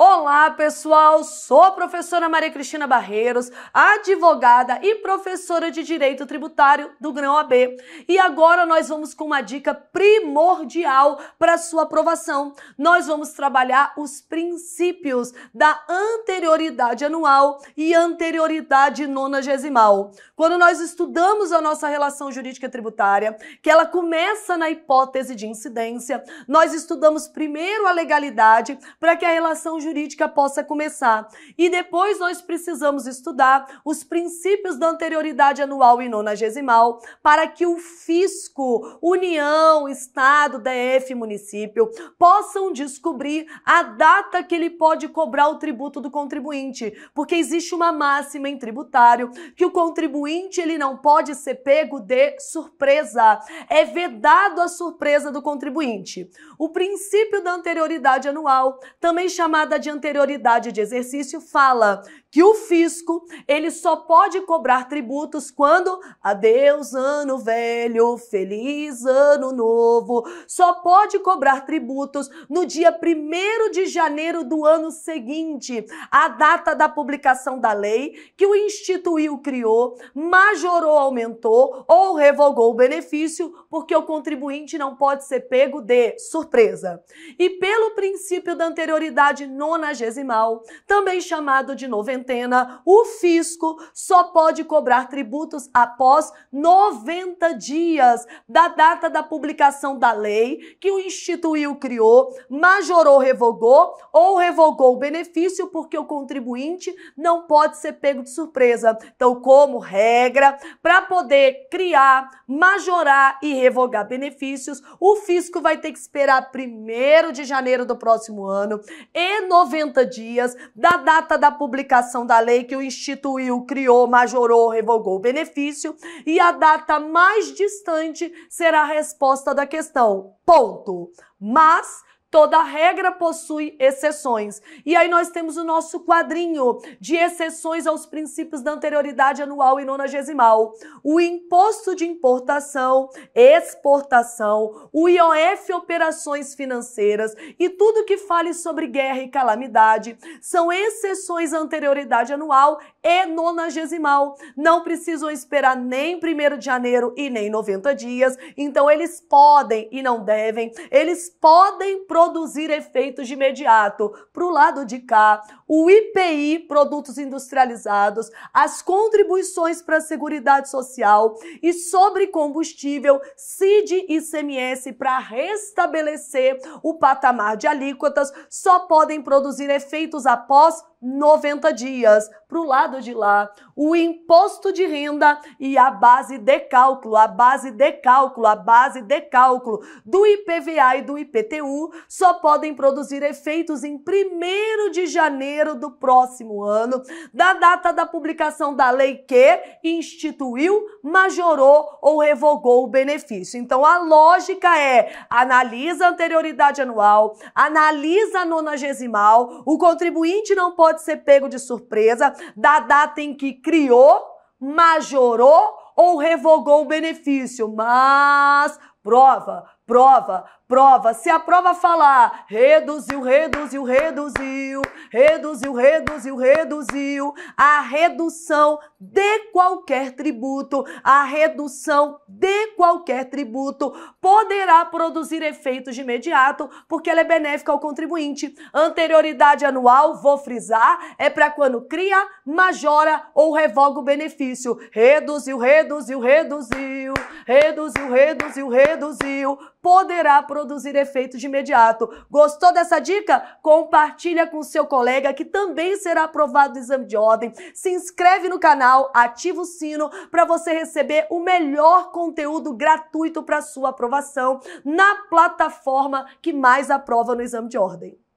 Olá, pessoal! Sou a professora Maria Cristina Barreiros, advogada e professora de Direito Tributário do Grão-AB. E agora nós vamos com uma dica primordial para sua aprovação. Nós vamos trabalhar os princípios da anterioridade anual e anterioridade nonagesimal. Quando nós estudamos a nossa relação jurídica tributária, que ela começa na hipótese de incidência, nós estudamos primeiro a legalidade para que a relação jurídica jurídica possa começar. E depois nós precisamos estudar os princípios da anterioridade anual e nonagesimal para que o fisco, União, Estado, DF, município possam descobrir a data que ele pode cobrar o tributo do contribuinte, porque existe uma máxima em tributário que o contribuinte ele não pode ser pego de surpresa. É vedado a surpresa do contribuinte. O princípio da anterioridade anual, também chamada de anterioridade de exercício fala que o fisco ele só pode cobrar tributos quando adeus ano velho, feliz ano novo, só pode cobrar tributos no dia 1 de janeiro do ano seguinte, a data da publicação da lei que o instituiu, criou, majorou, aumentou ou revogou o benefício, porque o contribuinte não pode ser pego de surpresa. E pelo princípio da anterioridade nonagesimal, também chamado de noventa quarentena, o fisco só pode cobrar tributos após 90 dias da data da publicação da lei que o instituiu, criou, majorou, revogou ou revogou o benefício porque o contribuinte não pode ser pego de surpresa. Então, como regra, para poder criar, majorar e revogar benefícios, o fisco vai ter que esperar 1 de janeiro do próximo ano e 90 dias da data da publicação da lei que o instituiu, criou, majorou, revogou o benefício e a data mais distante será a resposta da questão. Ponto. Mas Toda regra possui exceções. E aí nós temos o nosso quadrinho de exceções aos princípios da anterioridade anual e nonagesimal. O imposto de importação, exportação, o IOF operações financeiras e tudo que fale sobre guerra e calamidade são exceções à anterioridade anual e nonagesimal. Não precisam esperar nem 1 de janeiro e nem 90 dias. Então eles podem e não devem, eles podem produzir efeitos de imediato. Para o lado de cá, o IPI, produtos industrializados, as contribuições para a Seguridade Social e sobre combustível, CID e Cms para restabelecer o patamar de alíquotas só podem produzir efeitos após 90 dias. Para o lado de lá, o imposto de renda e a base de cálculo, a base de cálculo, a base de cálculo do IPVA e do IPTU só podem produzir efeitos em 1 de janeiro do próximo ano, da data da publicação da lei que instituiu, majorou ou revogou o benefício. Então a lógica é: analisa a anterioridade anual, analisa a nonagesimal, o contribuinte não pode pode ser pego de surpresa da data em que criou, majorou ou revogou o benefício, mas prova, prova, prova, se a prova falar reduziu, reduziu, reduziu, reduziu, reduziu, reduziu, a redução de qualquer tributo, a redução de qualquer tributo poderá produzir efeitos de imediato, porque ela é benéfica ao contribuinte. Anterioridade anual, vou frisar, é para quando cria, majora ou revoga o benefício. Reduziu, reduziu, reduziu, reduziu, reduziu, reduziu, poderá produzir produzir efeito de imediato. Gostou dessa dica? Compartilha com seu colega que também será aprovado o exame de ordem. Se inscreve no canal, ativa o sino para você receber o melhor conteúdo gratuito para sua aprovação na plataforma que mais aprova no exame de ordem.